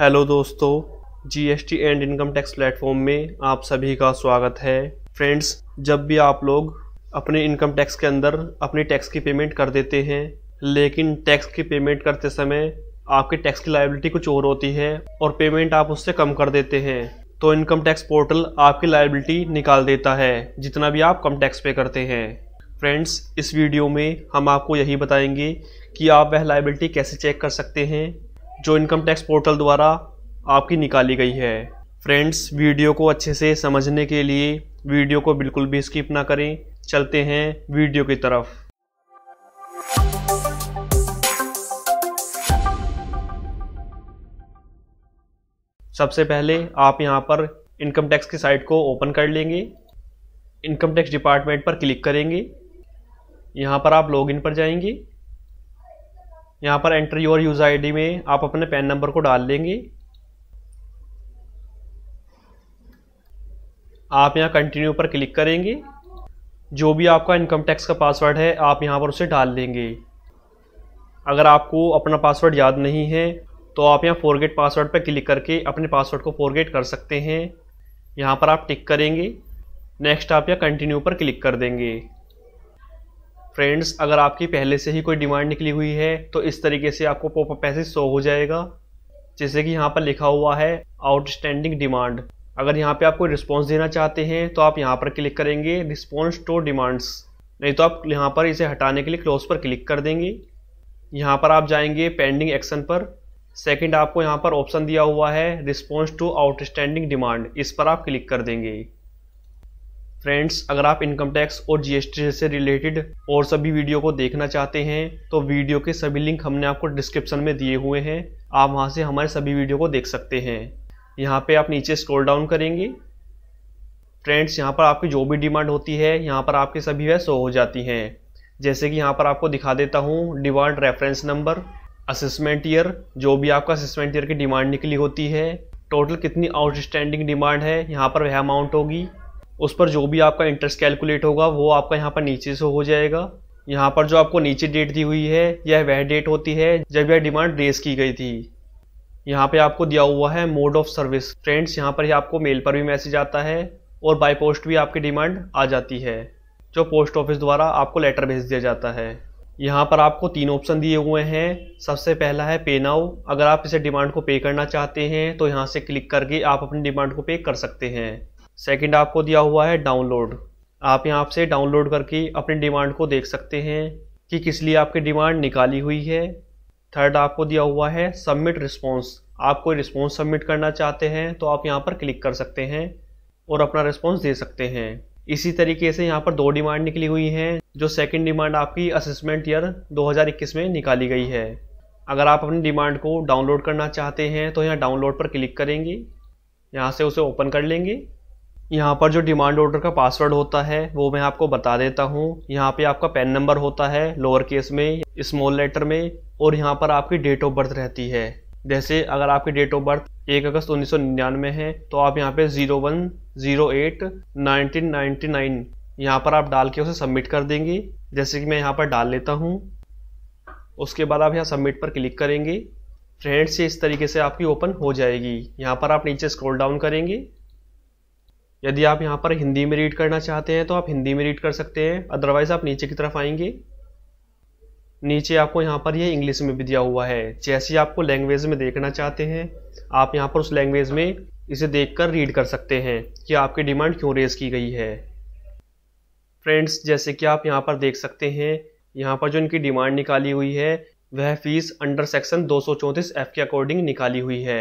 hello दोस्तों GST and income tax platform में आप सभी का स्वागत है फ्रेंड्स जब भी आप लोग अपने इनकम टैक्स के अंदर अपनी टैक्स की पेमेंट कर देते हैं लेकिन टैक्स की पेमेंट करते समय आपके टैक्स की लाइबिलिटी कुछ और होती है और पेमेंट आप उससे कम कर देते हैं तो इनकम टैक्स पोर्टल आपकी लाइबिलिटी निकाल देता है जितना भी आप कम टैक्स पे करते हैं फ्रेंड्स इस वीडियो में हम आपको यही बताएंगे कि आप वह लाइबिलिटी कैसे चेक कर सकते हैं जो इनकम टैक्स पोर्टल द्वारा आपकी निकाली गई है फ्रेंड्स वीडियो को अच्छे से समझने के लिए वीडियो को बिल्कुल भी स्किप ना करें चलते हैं वीडियो की तरफ सबसे पहले आप यहाँ पर इनकम टैक्स की साइट को ओपन कर लेंगे इनकम टैक्स डिपार्टमेंट पर क्लिक करेंगे यहाँ पर आप लॉगिन पर जाएंगे यहाँ पर एंटर योर यूज़र आईडी में आप अपने पैन नंबर को डाल लेंगे आप यहाँ कंटिन्यू पर क्लिक करेंगे जो भी आपका इनकम टैक्स का पासवर्ड है आप यहाँ पर उसे डाल लेंगे अगर आपको अपना पासवर्ड याद नहीं है तो आप यहाँ फॉरगेट पासवर्ड पर क्लिक करके अपने पासवर्ड को फॉरगेट कर सकते हैं यहाँ पर आप टिक करेंगे नेक्स्ट आप यहाँ कंटिन्यू पर क्लिक कर देंगे फ्रेंड्स अगर आपकी पहले से ही कोई डिमांड निकली हुई है तो इस तरीके से आपको पॉपअप मैसेज शो हो जाएगा जैसे कि यहाँ पर लिखा हुआ है आउटस्टैंडिंग डिमांड अगर यहाँ पे आप कोई रिस्पॉन्स देना चाहते हैं तो आप यहाँ पर क्लिक करेंगे रिस्पॉन्स टू डिमांड्स नहीं तो आप यहाँ पर इसे हटाने के लिए क्लोज पर क्लिक कर देंगे यहाँ पर आप जाएंगे पेंडिंग एक्शन पर सेकंड आपको यहाँ पर ऑप्शन दिया हुआ है रिस्पॉन्स टू आउटस्टैंडिंग डिमांड इस पर आप क्लिक कर देंगे फ्रेंड्स अगर आप इनकम टैक्स और जीएसटी से रिलेटेड और सभी वीडियो को देखना चाहते हैं तो वीडियो के सभी लिंक हमने आपको डिस्क्रिप्शन में दिए हुए हैं आप वहाँ से हमारे सभी वीडियो को देख सकते हैं यहाँ पे आप नीचे स्क्रॉल डाउन करेंगे फ्रेंड्स यहाँ पर आपकी जो भी डिमांड होती है यहाँ पर आपके सभी वह शो हो जाती हैं जैसे कि यहाँ पर आपको दिखा देता हूँ demand reference number assessment year जो भी आपका असिस्मेंट ईयर की डिमांड निकली होती है टोटल कितनी आउटस्टैंडिंग डिमांड है यहाँ पर वह अमाउंट होगी उस पर जो भी आपका इंटरेस्ट कैलकुलेट होगा वो आपका यहाँ पर नीचे से हो जाएगा यहाँ पर जो आपको नीचे डेट दी हुई है यह वह डेट होती है जब यह डिमांड रेस की गई थी यहाँ पे आपको दिया हुआ है मोड ऑफ सर्विस फ्रेंड्स यहाँ पर ही आपको मेल पर भी मैसेज आता है और बाय पोस्ट भी आपकी डिमांड आ जाती है जो पोस्ट ऑफिस द्वारा आपको लेटर भेज दिया जाता है यहाँ पर आपको तीन ऑप्शन दिए हुए हैं सबसे पहला है पे नाउ अगर आप इसे डिमांड को पे करना चाहते हैं तो यहाँ से क्लिक करके आप अपनी डिमांड को पे कर सकते हैं सेकंड आपको दिया हुआ है डाउनलोड आप यहाँ से डाउनलोड करके अपनी डिमांड को देख सकते हैं कि किस लिए आपकी डिमांड निकाली हुई है थर्ड आपको दिया हुआ है सबमिट रिस्पॉन्स आप कोई रिस्पॉन्स सबमिट करना चाहते हैं तो आप यहाँ पर क्लिक कर सकते हैं और अपना रिस्पॉन्स दे सकते हैं इसी तरीके से यहाँ पर दो डिमांड निकली हुई हैं जो सेकंड डिमांड आपकी असेसमेंट ईयर 2021 में निकाली गई है अगर आप अपनी डिमांड को डाउनलोड करना चाहते हैं तो यहाँ डाउनलोड पर क्लिक करेंगे यहाँ से उसे ओपन कर लेंगे यहाँ पर जो डिमांड ऑर्डर का पासवर्ड होता है वो मैं आपको बता देता हूँ यहाँ पे आपका पेन नंबर होता है लोअर केस में स्मॉल लेटर में और यहाँ पर आपकी डेट ऑफ बर्थ रहती है जैसे अगर आपकी डेट ऑफ बर्थ एक अगस्त उन्नीस है तो आप यहाँ पे zero one zero eight nineteen nine यहाँ पर आप डाल के उसे सबमिट कर देंगे जैसे कि मैं यहाँ पर डाल लेता हूँ उसके बाद आप यहाँ सबमिट पर क्लिक करेंगे फ्रेंड्स इस तरीके से आपकी ओपन हो जाएगी यहाँ पर आप नीचे स्क्रॉल डाउन करेंगे यदि आप यहाँ पर हिंदी में रीड करना चाहते हैं तो आप हिंदी में रीड कर सकते हैं अदरवाइज आप नीचे की तरफ आएंगे नीचे आपको यहाँ पर ये इंग्लिश में भी दिया हुआ है जैसे आपको लैंग्वेज में देखना चाहते हैं आप यहाँ पर उस लैंग्वेज में इसे देखकर रीड कर सकते हैं कि आपकी डिमांड क्यों रेज की गई है फ्रेंड्स जैसे कि आप यहाँ पर देख सकते हैं यहाँ पर जो इनकी डिमांड निकाली हुई है वह फीस अंडर सेक्शन दो सौ के अकॉर्डिंग निकाली हुई है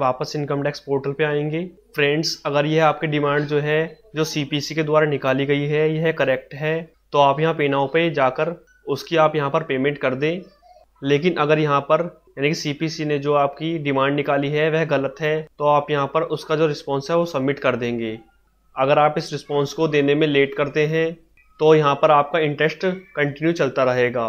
वापस इनकम टैक्स पोर्टल पे आएंगे फ्रेंड्स अगर यह आपकी डिमांड जो है जो सीपीसी के द्वारा निकाली गई है यह करेक्ट है तो आप यहाँ पे नाव पे जाकर उसकी आप यहाँ पर पेमेंट कर दें लेकिन अगर यहाँ पर यानी कि सीपीसी ने जो आपकी डिमांड निकाली है वह गलत है तो आप यहाँ पर उसका जो रिस्पॉन्स है वो सबमिट कर देंगे अगर आप इस रिस्पॉन्स को देने में लेट करते हैं तो यहाँ पर आपका इंटरेस्ट कंटिन्यू चलता रहेगा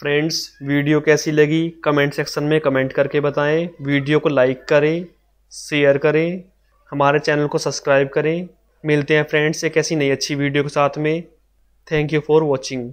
फ्रेंड्स वीडियो कैसी लगी कमेंट सेक्शन में कमेंट करके बताएं वीडियो को लाइक करें शेयर करें हमारे चैनल को सब्सक्राइब करें मिलते हैं फ्रेंड्स एक ऐसी नई अच्छी वीडियो के साथ में थैंक यू फॉर वॉचिंग